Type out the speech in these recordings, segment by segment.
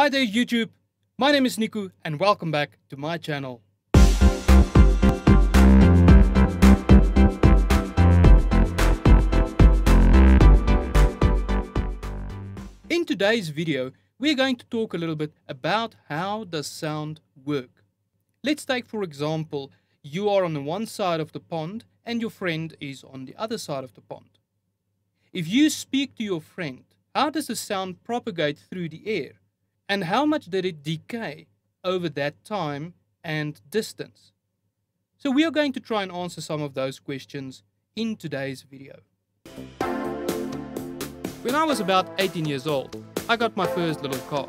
Hi there YouTube, my name is Niku and welcome back to my channel. In today's video, we're going to talk a little bit about how does sound work. Let's take for example, you are on the one side of the pond and your friend is on the other side of the pond. If you speak to your friend, how does the sound propagate through the air? and how much did it decay over that time and distance? So we are going to try and answer some of those questions in today's video. When I was about 18 years old, I got my first little car.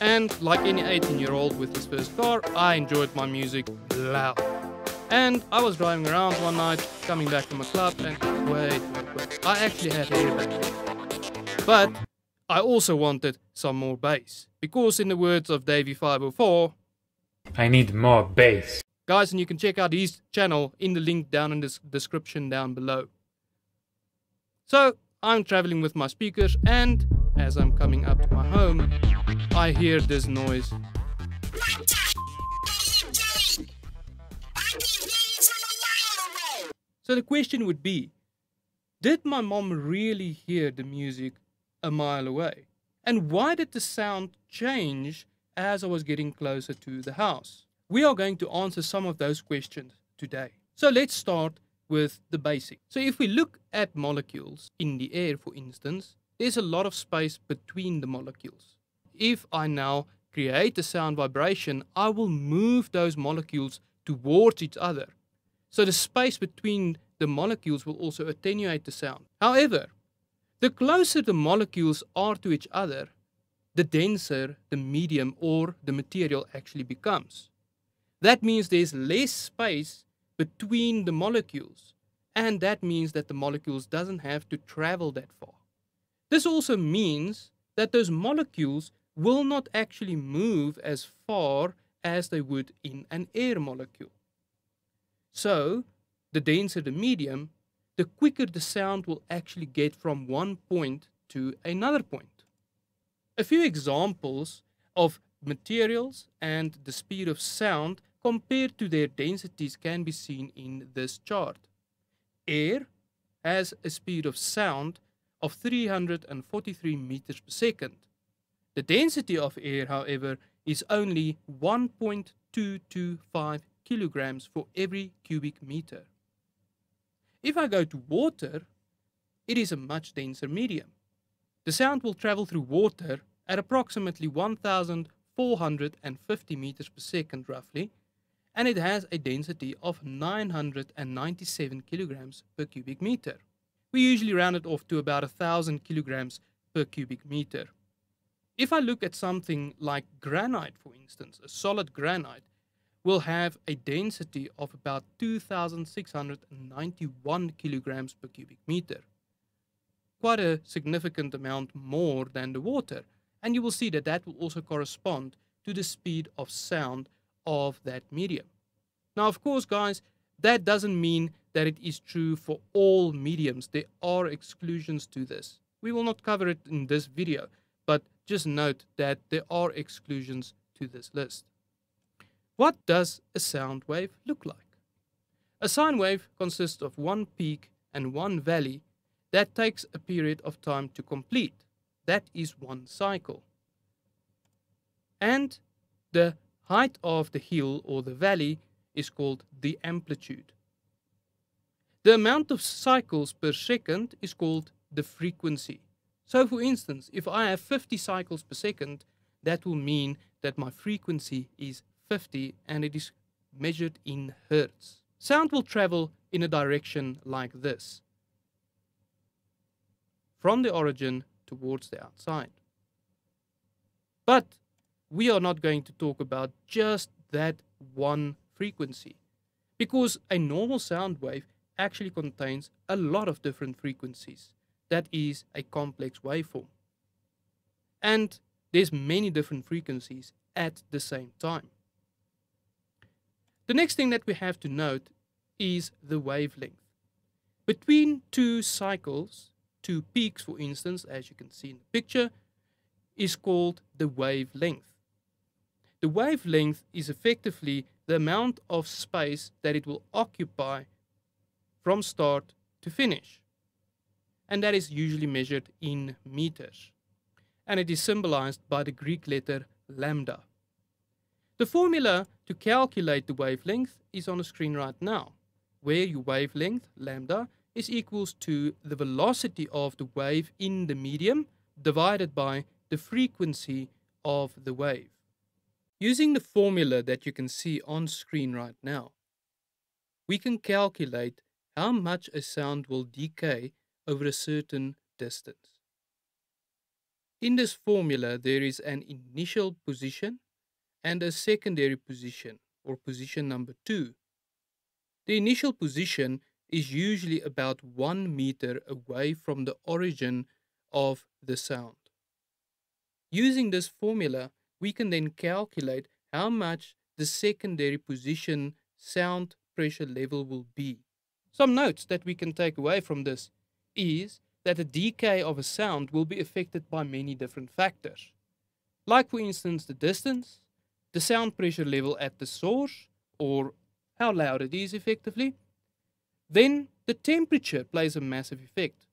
And like any 18 year old with his first car, I enjoyed my music loud. And I was driving around one night, coming back from a club, and wait, wait, wait, I actually had a headache. But I also wanted some more bass, because in the words of Davey504, I need more bass. Guys, and you can check out his channel in the link down in the description down below. So, I'm traveling with my speakers, and as I'm coming up to my home, I hear this noise. so the question would be, did my mom really hear the music a mile away? And why did the sound change as I was getting closer to the house? We are going to answer some of those questions today. So let's start with the basic. So if we look at molecules in the air, for instance, there's a lot of space between the molecules. If I now create a sound vibration, I will move those molecules towards each other. So the space between the molecules will also attenuate the sound. However, the closer the molecules are to each other, the denser the medium or the material actually becomes. That means there's less space between the molecules, and that means that the molecules doesn't have to travel that far. This also means that those molecules will not actually move as far as they would in an air molecule. So, the denser the medium, the quicker the sound will actually get from one point to another point. A few examples of materials and the speed of sound compared to their densities can be seen in this chart. Air has a speed of sound of 343 meters per second. The density of air, however, is only 1.225 kilograms for every cubic meter. If I go to water, it is a much denser medium. The sound will travel through water at approximately 1,450 meters per second roughly, and it has a density of 997 kilograms per cubic meter. We usually round it off to about 1,000 kilograms per cubic meter. If I look at something like granite, for instance, a solid granite, will have a density of about 2,691 kilograms per cubic meter. Quite a significant amount more than the water. And you will see that that will also correspond to the speed of sound of that medium. Now, of course, guys, that doesn't mean that it is true for all mediums. There are exclusions to this. We will not cover it in this video, but just note that there are exclusions to this list. What does a sound wave look like? A sine wave consists of one peak and one valley that takes a period of time to complete. That is one cycle. And the height of the hill or the valley is called the amplitude. The amount of cycles per second is called the frequency. So for instance, if I have 50 cycles per second, that will mean that my frequency is 50 and it is measured in hertz. Sound will travel in a direction like this, from the origin towards the outside. But we are not going to talk about just that one frequency, because a normal sound wave actually contains a lot of different frequencies. That is a complex waveform. And there's many different frequencies at the same time. The next thing that we have to note is the wavelength. Between two cycles, two peaks for instance, as you can see in the picture, is called the wavelength. The wavelength is effectively the amount of space that it will occupy from start to finish. And that is usually measured in meters. And it is symbolized by the Greek letter lambda. The formula to calculate the wavelength is on the screen right now, where your wavelength, lambda, is equals to the velocity of the wave in the medium divided by the frequency of the wave. Using the formula that you can see on screen right now, we can calculate how much a sound will decay over a certain distance. In this formula, there is an initial position and a secondary position or position number 2. The initial position is usually about 1 meter away from the origin of the sound. Using this formula, we can then calculate how much the secondary position sound pressure level will be. Some notes that we can take away from this is that the decay of a sound will be affected by many different factors, like for instance the distance, the sound pressure level at the source or how loud it is effectively. Then the temperature plays a massive effect.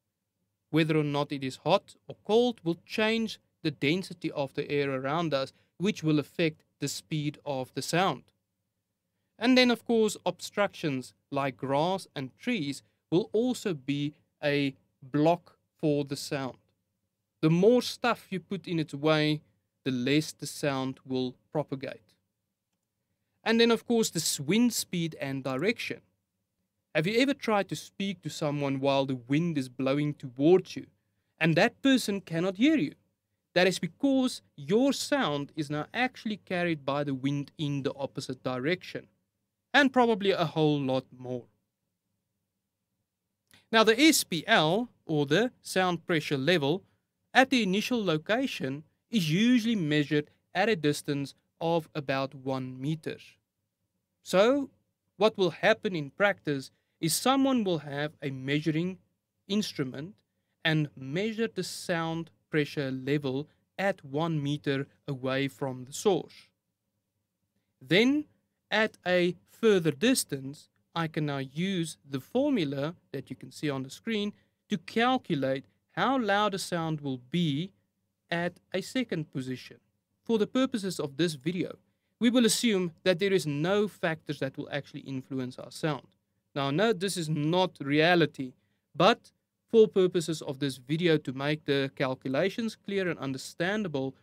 Whether or not it is hot or cold will change the density of the air around us, which will affect the speed of the sound. And then, of course, obstructions like grass and trees will also be a block for the sound. The more stuff you put in its way, the less the sound will propagate. And then, of course, this wind speed and direction. Have you ever tried to speak to someone while the wind is blowing towards you and that person cannot hear you? That is because your sound is now actually carried by the wind in the opposite direction and probably a whole lot more. Now the SPL or the sound pressure level at the initial location is usually measured at a distance of about 1 meter. So, what will happen in practice is someone will have a measuring instrument and measure the sound pressure level at 1 meter away from the source. Then, at a further distance, I can now use the formula that you can see on the screen to calculate how loud a sound will be at a second position. For the purposes of this video, we will assume that there is no factors that will actually influence our sound. Now no, this is not reality, but for purposes of this video to make the calculations clear and understandable,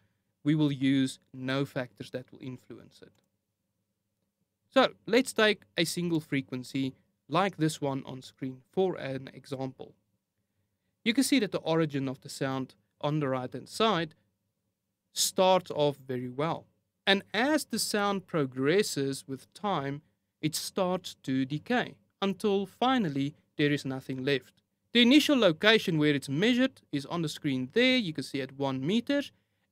we will use no factors that will influence it. So let's take a single frequency like this one on screen for an example. You can see that the origin of the sound on the right-hand side starts off very well. And as the sound progresses with time, it starts to decay until finally there is nothing left. The initial location where it's measured is on the screen there, you can see at 1 meter.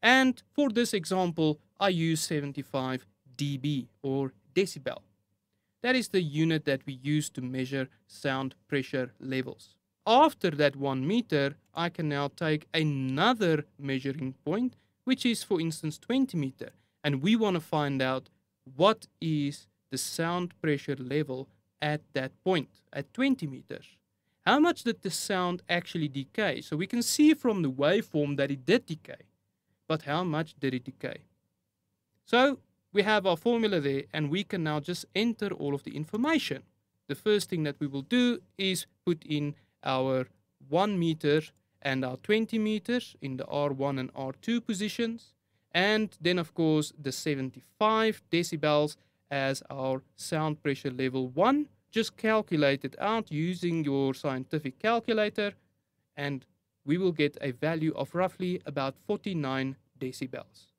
And for this example, I use 75 dB or decibel. That is the unit that we use to measure sound pressure levels after that one meter, I can now take another measuring point, which is, for instance, 20 meter. And we want to find out what is the sound pressure level at that point, at 20 meters. How much did the sound actually decay? So we can see from the waveform that it did decay, but how much did it decay? So we have our formula there and we can now just enter all of the information. The first thing that we will do is put in our 1 meter and our 20 meters in the R1 and R2 positions. And then, of course, the 75 decibels as our sound pressure level 1. Just calculate it out using your scientific calculator and we will get a value of roughly about 49 decibels.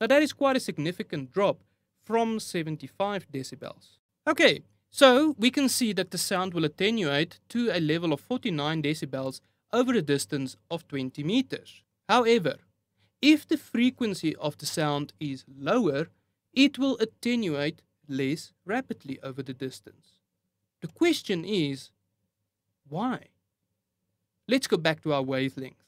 Now that is quite a significant drop from 75 decibels. Okay, so we can see that the sound will attenuate to a level of 49 decibels over a distance of 20 meters. However, if the frequency of the sound is lower, it will attenuate less rapidly over the distance. The question is, why? Let's go back to our wavelength.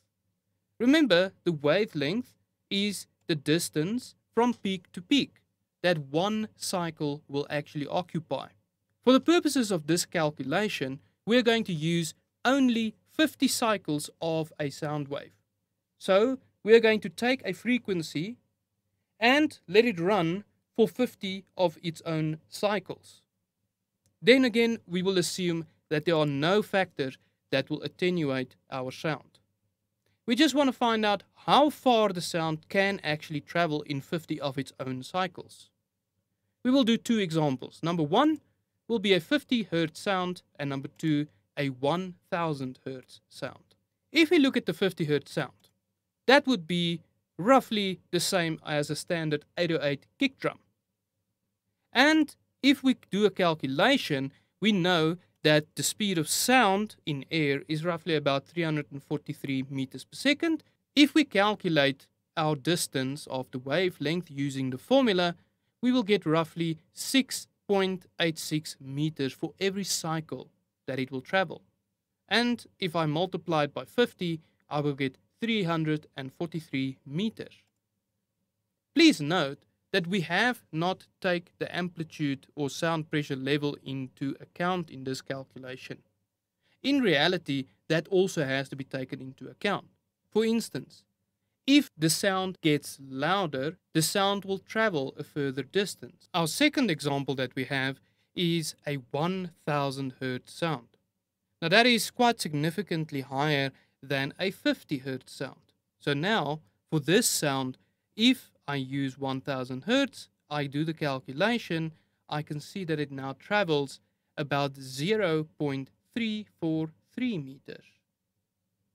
Remember, the wavelength is the distance from peak to peak that one cycle will actually occupy. For the purposes of this calculation, we're going to use only 50 cycles of a sound wave. So we're going to take a frequency and let it run for 50 of its own cycles. Then again, we will assume that there are no factors that will attenuate our sound. We just want to find out how far the sound can actually travel in 50 of its own cycles. We will do two examples. Number one, will be a 50 Hz sound and number two, a 1000 Hz sound. If we look at the 50 Hz sound, that would be roughly the same as a standard 808 kick drum. And if we do a calculation, we know that the speed of sound in air is roughly about 343 meters per second. If we calculate our distance of the wavelength using the formula, we will get roughly 6 0.86 meters for every cycle that it will travel. And if I multiply it by 50, I will get 343 meters. Please note that we have not take the amplitude or sound pressure level into account in this calculation. In reality, that also has to be taken into account. For instance, if the sound gets louder, the sound will travel a further distance. Our second example that we have is a 1000 Hz sound. Now that is quite significantly higher than a 50 Hz sound. So now, for this sound, if I use 1000 Hz, I do the calculation, I can see that it now travels about 0.343 meters.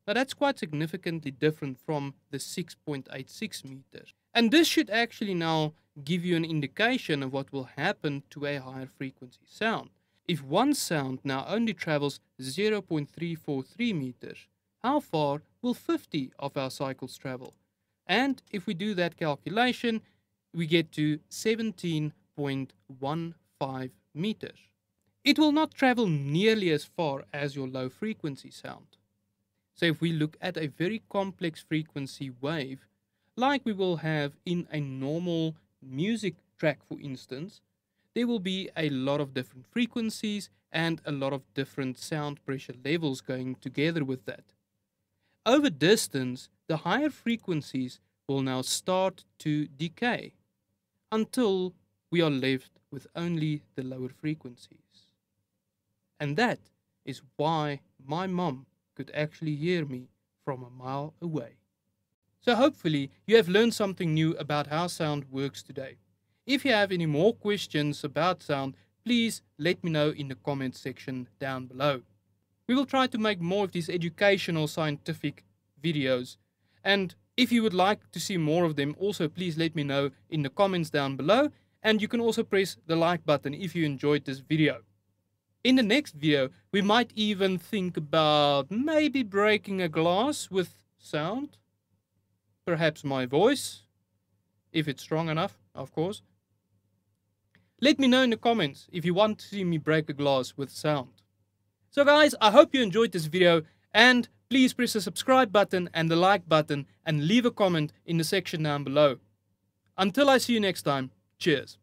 Now that's quite significantly different from the 6.86 meters. And this should actually now give you an indication of what will happen to a higher frequency sound. If one sound now only travels 0.343 meters, how far will 50 of our cycles travel? And if we do that calculation, we get to 17.15 meters. It will not travel nearly as far as your low frequency sound. So if we look at a very complex frequency wave, like we will have in a normal music track, for instance, there will be a lot of different frequencies and a lot of different sound pressure levels going together with that. Over distance, the higher frequencies will now start to decay until we are left with only the lower frequencies. And that is why my mum could actually hear me from a mile away. So hopefully you have learned something new about how sound works today. If you have any more questions about sound, please let me know in the comments section down below. We will try to make more of these educational scientific videos. And if you would like to see more of them, also please let me know in the comments down below. And you can also press the like button if you enjoyed this video. In the next video, we might even think about maybe breaking a glass with sound. Perhaps my voice, if it's strong enough, of course. Let me know in the comments if you want to see me break a glass with sound. So guys, I hope you enjoyed this video and please press the subscribe button and the like button and leave a comment in the section down below. Until I see you next time, cheers.